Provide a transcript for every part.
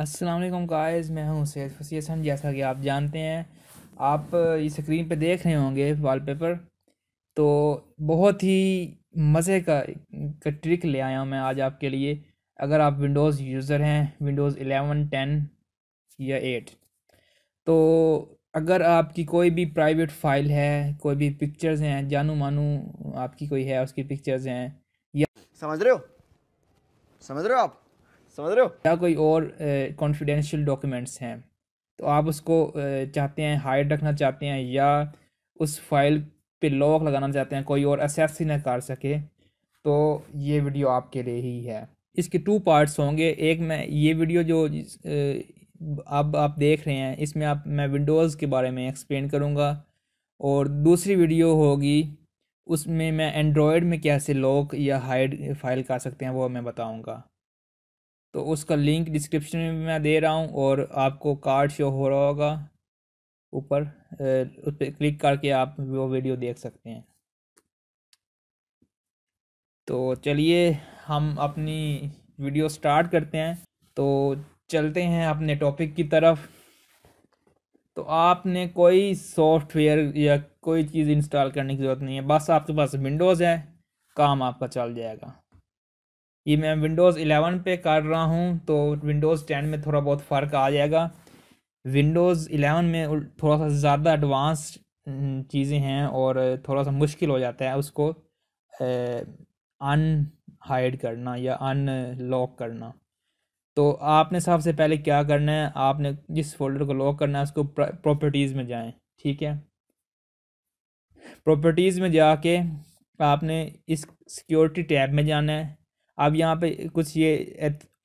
वालेकुम गाइस मैं हूं सैद फसी हसन जैसा कि आप जानते हैं आप इस स्क्रीन पे देख रहे होंगे वॉलपेपर तो बहुत ही मज़े का का ट्रिक ले आया हूं मैं आज आपके लिए अगर आप विंडोज़ यूज़र हैं विंडोज़ एलेवन टेन या एट तो अगर आपकी कोई भी प्राइवेट फ़ाइल है कोई भी पिक्चर्स हैं जानू मानू आपकी कोई है उसकी पिक्चर्स हैं या समझ रहे हो समझ रहे हो आप समझ रहे हो या कोई और कॉन्फिडेंशियल डॉक्यूमेंट्स हैं तो आप उसको चाहते हैं हाइड रखना चाहते हैं या उस फाइल पे लॉक लगाना चाहते हैं कोई और असेस ही ना कर सके तो ये वीडियो आपके लिए ही है इसके टू पार्ट्स होंगे एक मैं ये वीडियो जो अब आप देख रहे हैं इसमें आप मैं विंडोज़ के बारे में एक्सप्लेन करूँगा और दूसरी वीडियो होगी उसमें मैं एंड्रॉयड में कैसे लॉक या हाइड फाइल कर सकते हैं वो मैं बताऊँगा तो उसका लिंक डिस्क्रिप्शन में मैं दे रहा हूँ और आपको कार्ड शो हो रहा होगा ऊपर उस पर क्लिक करके आप वो वीडियो देख सकते हैं तो चलिए हम अपनी वीडियो स्टार्ट करते हैं तो चलते हैं अपने टॉपिक की तरफ तो आपने कोई सॉफ्टवेयर या कोई चीज़ इंस्टॉल करने की ज़रूरत नहीं है बस आपके पास विंडोज़ है काम आपका चल जाएगा ये मैं विंडोज़ 11 पे कर रहा हूँ तो विंडोज़ 10 में थोड़ा बहुत फ़र्क आ जाएगा विंडोज़ 11 में थोड़ा सा ज़्यादा एडवांस हम्म, चीज़ें हैं और थोड़ा सा मुश्किल हो जाता है उसको अन हाइड करना या अन लॉक करना तो आपने सबसे पहले क्या करना है आपने जिस फोल्डर को लॉक करना है उसको प्रॉपर्टीज़ में जाएं ठीक है प्रॉपर्टीज़ में जाके आपने इस सिक्योरिटी टैब में जाना है अब यहाँ पे कुछ ये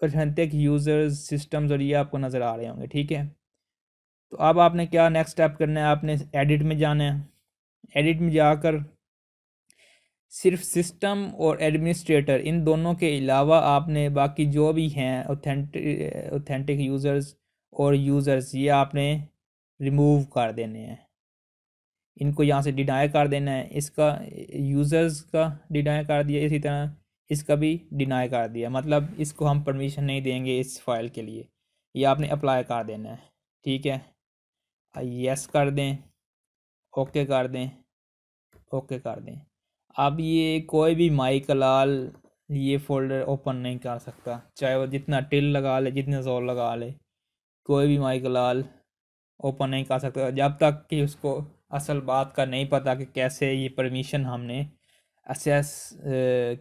अथेंटिक यूज़र्स सिस्टम्स और ये आपको नज़र आ रहे होंगे ठीक है तो अब आपने क्या नेक्स्ट स्टेप करना है आपने एडिट में जाना है एडिट में जाकर सिर्फ सिस्टम और एडमिनिस्ट्रेटर इन दोनों के अलावा आपने बाकी जो भी हैं ऑथेंटिक ऑथेंटिक यूज़र्स और यूज़र्स ये आपने रिमूव कर देने हैं इनको यहाँ से डिनाई कर देना है इसका यूज़र्स का डिनाई कर दिया इसी तरह इसका भी डिनाई कर दिया मतलब इसको हम परमिशन नहीं देंगे इस फाइल के लिए ये आपने अप्लाई कर देना है ठीक है यस कर दें ओके कर दें ओके कर दें अब ये कोई भी माई कलाल ये फोल्डर ओपन नहीं कर सकता चाहे वो जितना टिल लगा ले जितना जोर लगा ले कोई भी माई कलाल ओपन नहीं कर सकता जब तक कि उसको असल बात का नहीं पता कि कैसे ये परमिशन हमने असेस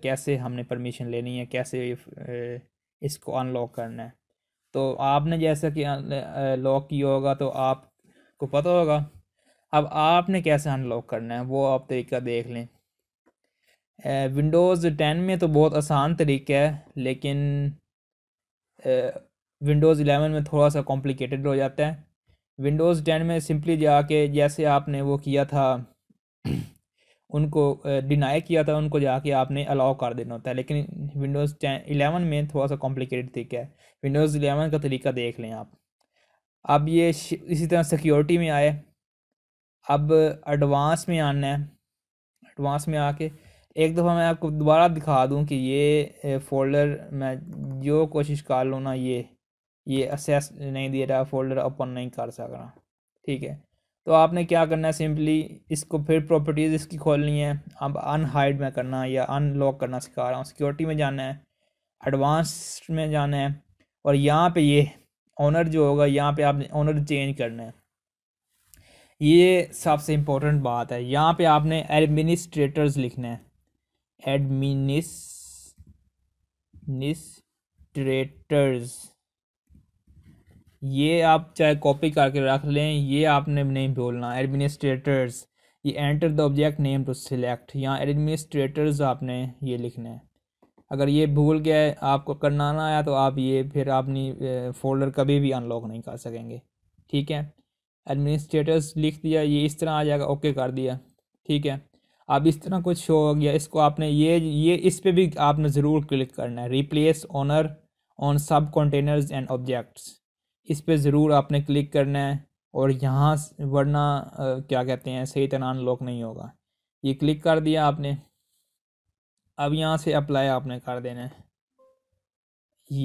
कैसे हमने परमिशन लेनी है कैसे इसको अनलॉक करना है तो आपने जैसा कि लॉक किया होगा तो आपको पता होगा अब आपने कैसे अनलॉक करना है वो आप तरीका देख लें विंडोज़ टेन में तो बहुत आसान तरीका है लेकिन विंडोज़ एलेवन में थोड़ा सा कॉम्प्लिकेटेड हो जाता है विंडोज़ टेन में सिंपली जाके जैसे आपने वो किया था उनको डिनाई किया था उनको जाके आपने अलाउ कर देना होता है लेकिन विंडोज़ टेन इलेवन में थोड़ा सा कॉम्प्लिकेटेड तरीका है विंडोज़ इलेवन का तरीका देख लें आप अब ये इसी तरह सिक्योरिटी में आए अब एडवांस में आना है एडवांस में आके एक दफ़ा मैं आपको दोबारा दिखा दूं कि ये फ़ोल्डर मैं जो कोशिश कर लूँ ना ये ये एक्सेस नहीं दे रहा फोल्डर ओपन नहीं कर सक रहा ठीक है तो आपने क्या करना है सिंपली इसको फिर प्रॉपर्टीज़ इसकी खोलनी है अब अनहाइड में करना या अनलॉक करना सिखा रहा हूँ सिक्योरिटी में जाना है एडवांस में जाना है और यहाँ पे ये ऑनर जो होगा यहाँ पे आपने ऑनर चेंज करना है ये सबसे इम्पोर्टेंट बात है यहाँ पे आपने एडमिनिस्ट्रेटर्स लिखना है एडमिनिस्ट्रेटर्स ये आप चाहे कॉपी करके रख लें ये आपने नहीं बोलना एडमिनिस्ट्रेटर्स ये enter the object name to select यहाँ एडमिनिस्ट्रेटर्स आपने ये लिखना है अगर ये भूल है आपको करना ना आया तो आप ये फिर अपनी फोल्डर कभी भी अनलॉक नहीं कर सकेंगे ठीक है एडमिनिस्ट्रेटर्स लिख दिया ये इस तरह आ जाएगा ओके कर दिया ठीक है अब इस तरह कुछ शो हो गया इसको आपने ये ये इस पर भी आपने ज़रूर क्लिक करना है replace owner on subcontainers and objects इस पर ज़रूर आपने क्लिक करना है और यहाँ वरना क्या कहते हैं सही तरह अनलॉक नहीं होगा ये क्लिक कर दिया आपने अब यहाँ से अप्लाई आपने कर देना है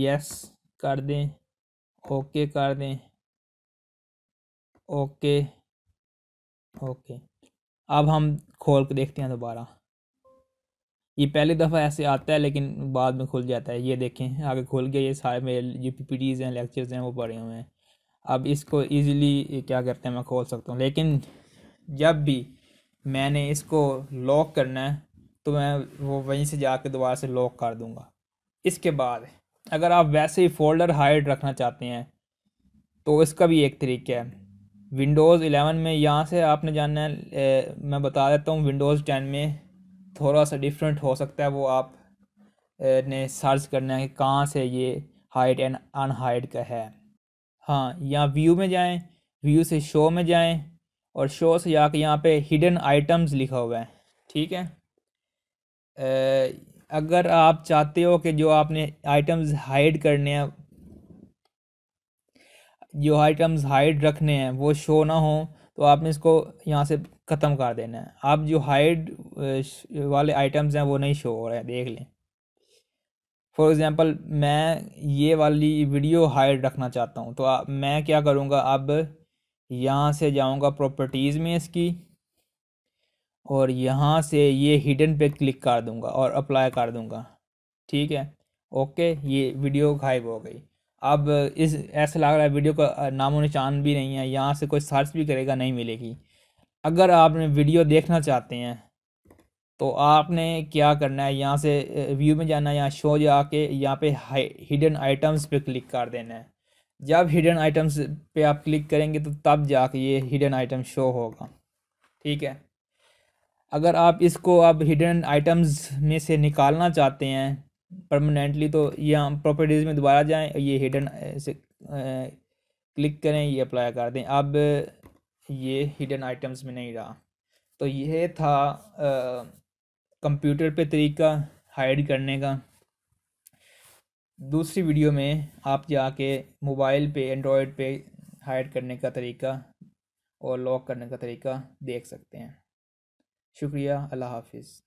यस कर दें ओके कर दें ओके ओके अब हम खोल के देखते हैं दोबारा ये पहली दफ़ा ऐसे आता है लेकिन बाद में खुल जाता है ये देखें आगे खुल गया ये सारे मेरे जो पी पी डीज़ हैं लेक्चर्स हैं वो पढ़े हुए हैं अब इसको ईज़िली क्या करते हैं मैं खोल सकता हूँ लेकिन जब भी मैंने इसको लॉक करना है तो मैं वो वहीं से जा कर दोबारा से लॉक कर दूँगा इसके बाद अगर आप वैसे ही फोल्डर हाइड रखना चाहते हैं तो इसका भी एक तरीका है विंडोज़ 11 में यहाँ से आपने जानना है ए, मैं बता देता हूँ विंडोज़ 10 में थोड़ा सा डिफरेंट हो सकता है वो आप ने सर्च करना है कि कहाँ से ये हाइड एंड अनहाइड का है हाँ यहाँ व्यू में जाएं व्यू से शो में जाएं और शो से जाके यहाँ पे हिडन आइटम्स लिखा हुआ है ठीक है अगर आप चाहते हो कि जो आपने आइटम्स हाइड करने हैं जो आइटम्स हाइड रखने हैं वो शो ना हो तो आपने इसको यहाँ से ख़त्म कर देना है आप जो हाइड वाले आइटम्स हैं वो नहीं शो हो रहे हैं देख लें फॉर एग्ज़ाम्पल मैं ये वाली वीडियो हाइड रखना चाहता हूँ तो आ, मैं क्या करूँगा अब यहाँ से जाऊँगा प्रॉपर्टीज़ में इसकी और यहाँ से ये हिडन पे क्लिक कर दूँगा और अप्लाई कर दूँगा ठीक है ओके ये वीडियो गायब हो गई अब इस ऐसा लग रहा है वीडियो का नामो निशान भी नहीं है यहाँ से कोई सर्च भी करेगा नहीं मिलेगी अगर आपने वीडियो देखना चाहते हैं तो आपने क्या करना है यहाँ से व्यू में जाना है यहाँ शो जाके यहाँ पे हिडन आइटम्स पे क्लिक कर देना है जब हिडन आइटम्स पे आप क्लिक करेंगे तो तब जाके ये हिडन आइटम शो होगा ठीक है अगर आप इसको अब हिडन आइटम्स में से निकालना चाहते हैं परमानेंटली तो ये हम प्रॉपर्टीज़ में दोबारा जाएं ये हिडन से क्लिक करें ये अप्लाई कर दें अब ये हिडन आइटम्स में नहीं रहा तो यह था कंप्यूटर पे तरीका हाइड करने का दूसरी वीडियो में आप जाके मोबाइल पे एंड्रॉयड पे हाइड करने का तरीका और लॉक करने का तरीका देख सकते हैं शुक्रिया अल्लाह हाफिज़